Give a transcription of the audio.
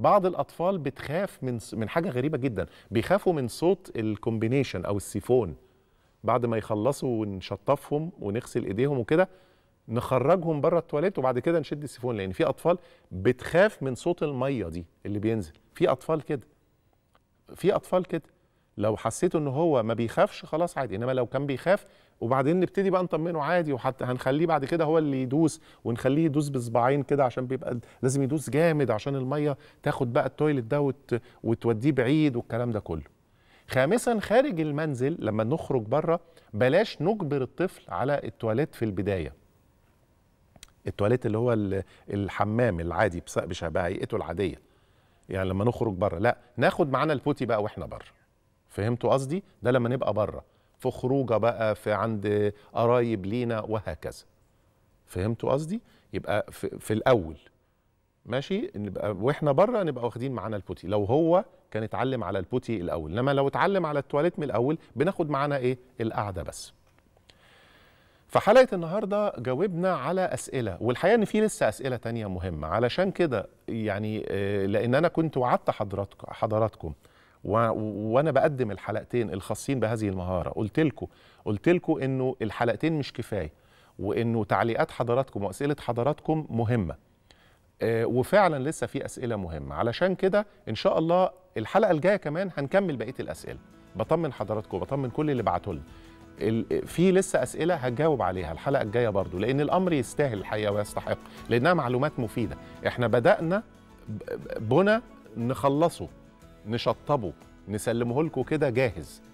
بعض الاطفال بتخاف من من حاجه غريبه جدا بيخافوا من صوت الكومبينيشن او السيفون بعد ما يخلصوا ونشطفهم ونغسل ايديهم وكده نخرجهم بره التواليت وبعد كده نشد السيفون لان في اطفال بتخاف من صوت الميه دي اللي بينزل في اطفال كده في اطفال كده لو حسيته ان هو ما بيخافش خلاص عادي انما لو كان بيخاف وبعدين نبتدي بقى نطمنه عادي وحتى هنخليه بعد كده هو اللي يدوس ونخليه يدوس بصباعين كده عشان بيبقى لازم يدوس جامد عشان الميه تاخد بقى التويلت ده وت... وتوديه بعيد والكلام ده كله خامسا خارج المنزل لما نخرج بره بلاش نجبر الطفل على التواليت في البدايه التواليت اللي هو الحمام العادي بشباعيته العاديه يعني لما نخرج بره لا ناخد معانا البوتي بقى واحنا بره فهمتوا قصدي ده لما نبقى بره في خروجه بقى في عند قرايب لينا وهكذا فهمتوا قصدي يبقى في, في الاول ماشي نبقى واحنا بره نبقى واخدين معانا البوتي لو هو كان اتعلم على البوتي الاول انما لو اتعلم على التواليت من الاول بناخد معانا ايه القعده بس في حلقه النهارده جاوبنا على اسئله والحقيقه ان في لسه اسئله تانية مهمه علشان كده يعني آه، لان انا كنت وعدت حضراتكم حضراتكم وانا بقدم الحلقتين الخاصين بهذه المهاره قلت لكم قلت لكم انه الحلقتين مش كفايه وانه تعليقات حضراتكم واسئله حضراتكم مهمه آه، وفعلا لسه في اسئله مهمه علشان كده ان شاء الله الحلقه الجايه كمان هنكمل بقيه الاسئله بطمن حضراتكم وبطمن كل اللي بعتوا لنا في لسه اسئله هجاوب عليها الحلقه الجايه برضو لان الامر يستاهل الحقيقه ويستحق لانها معلومات مفيده احنا بدانا بنا نخلصه نشطبه نسلمه لكم كده جاهز